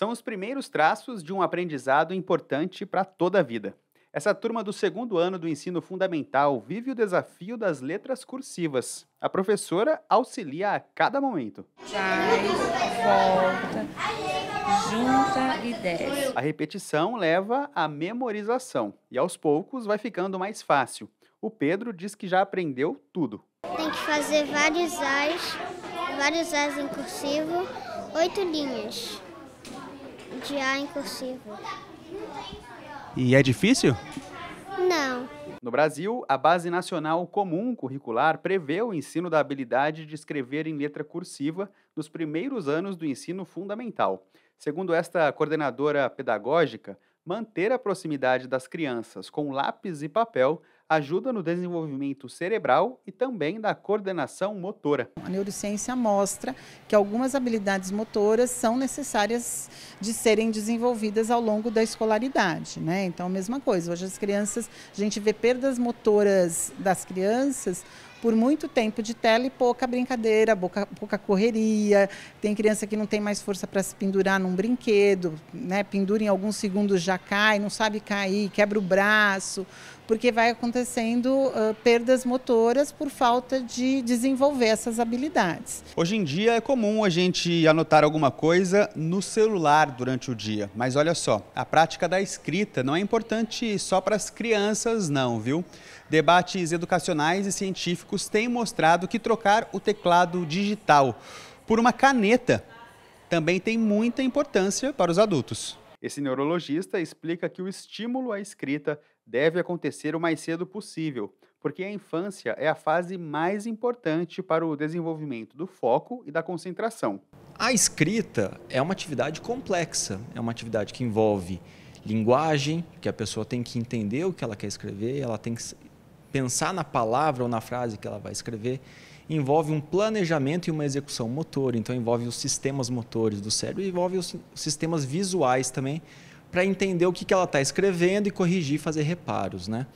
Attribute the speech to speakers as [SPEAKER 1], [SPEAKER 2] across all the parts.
[SPEAKER 1] São os primeiros traços de um aprendizado importante para toda a vida. Essa turma do segundo ano do ensino fundamental vive o desafio das letras cursivas. A professora auxilia a cada momento.
[SPEAKER 2] Traz, volta, junta e desce.
[SPEAKER 1] A repetição leva à memorização e aos poucos vai ficando mais fácil. O Pedro diz que já aprendeu tudo. Tem que fazer vários as, vários as em cursivo, oito linhas de A em cursivo. E é difícil? Não. No Brasil, a Base Nacional Comum Curricular prevê o ensino da habilidade de escrever em letra cursiva nos primeiros anos do ensino fundamental. Segundo esta coordenadora pedagógica, manter a proximidade das crianças com lápis e papel ajuda no desenvolvimento cerebral e também da coordenação motora.
[SPEAKER 2] A neurociência mostra que algumas habilidades motoras são necessárias de serem desenvolvidas ao longo da escolaridade, né? Então, mesma coisa. Hoje as crianças, a gente vê perdas motoras das crianças por muito tempo de tela e pouca brincadeira, pouca, pouca correria. Tem criança que não tem mais força para se pendurar num brinquedo, né? pendura em alguns segundos já cai, não sabe cair, quebra o braço, porque vai acontecendo uh, perdas motoras por falta de desenvolver essas habilidades.
[SPEAKER 1] Hoje em dia é comum a gente anotar alguma coisa no celular durante o dia, mas olha só, a prática da escrita não é importante só para as crianças, não, viu? Debates educacionais e científicos científicos têm mostrado que trocar o teclado digital por uma caneta também tem muita importância para os adultos. Esse neurologista explica que o estímulo à escrita deve acontecer o mais cedo possível, porque a infância é a fase mais importante para o desenvolvimento do foco e da concentração. A escrita é uma atividade
[SPEAKER 3] complexa, é uma atividade que envolve linguagem, que a pessoa tem que entender o que ela quer escrever, ela tem que pensar na palavra ou na frase que ela vai escrever, envolve um planejamento e uma execução motor. Então, envolve os sistemas motores do cérebro e envolve os sistemas visuais também, para entender o que, que ela está escrevendo e corrigir, fazer reparos, né?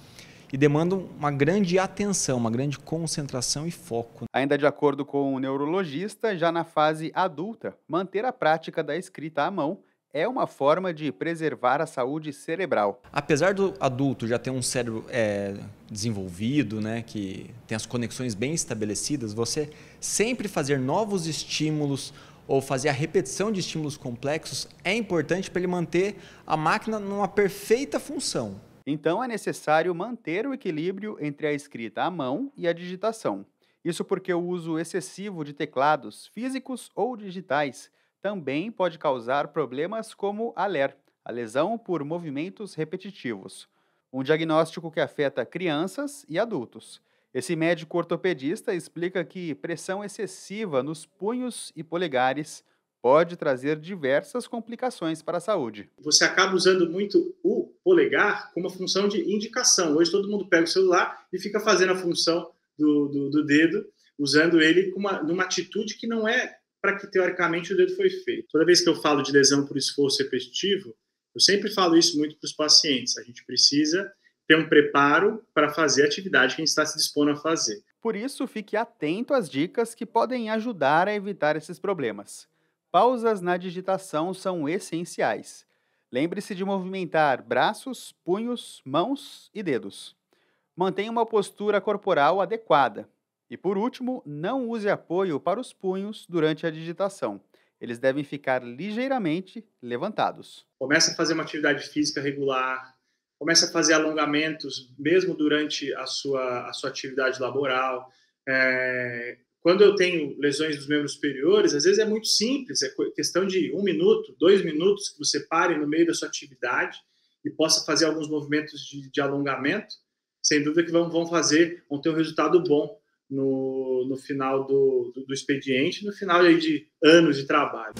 [SPEAKER 3] E demanda uma grande atenção, uma grande concentração e foco.
[SPEAKER 1] Ainda de acordo com o neurologista, já na fase adulta, manter a prática da escrita à mão é uma forma de preservar a saúde cerebral.
[SPEAKER 3] Apesar do adulto já ter um cérebro é, desenvolvido, né, que tem as conexões bem estabelecidas, você sempre fazer novos estímulos ou fazer a repetição de estímulos complexos
[SPEAKER 1] é importante para ele manter a máquina numa perfeita função. Então é necessário manter o equilíbrio entre a escrita à mão e a digitação. Isso porque o uso excessivo de teclados físicos ou digitais também pode causar problemas como a LER, a lesão por movimentos repetitivos, um diagnóstico que afeta crianças e adultos. Esse médico ortopedista explica que pressão excessiva nos punhos e polegares pode trazer diversas complicações
[SPEAKER 4] para a saúde. Você acaba usando muito o polegar como uma função de indicação. Hoje todo mundo pega o celular e fica fazendo a função do, do, do dedo, usando ele com uma, numa atitude que não é para que teoricamente o dedo foi feito. Toda vez que eu falo de lesão por esforço repetitivo, eu sempre falo isso muito para os pacientes. A gente precisa ter um preparo para fazer a atividade que a gente está se dispondo a fazer. Por isso, fique atento às dicas
[SPEAKER 1] que podem ajudar a evitar esses problemas. Pausas na digitação são essenciais. Lembre-se de movimentar braços, punhos, mãos e dedos. Mantenha uma postura corporal adequada. E por último, não use apoio para os punhos durante a digitação. Eles devem ficar ligeiramente
[SPEAKER 4] levantados. Comece a fazer uma atividade física regular, comece a fazer alongamentos mesmo durante a sua, a sua atividade laboral. É, quando eu tenho lesões dos membros superiores, às vezes é muito simples, é questão de um minuto, dois minutos que você pare no meio da sua atividade e possa fazer alguns movimentos de, de alongamento. Sem dúvida que vão, vão fazer, vão ter um resultado bom no, no final do, do, do expediente, no final aí de anos de trabalho.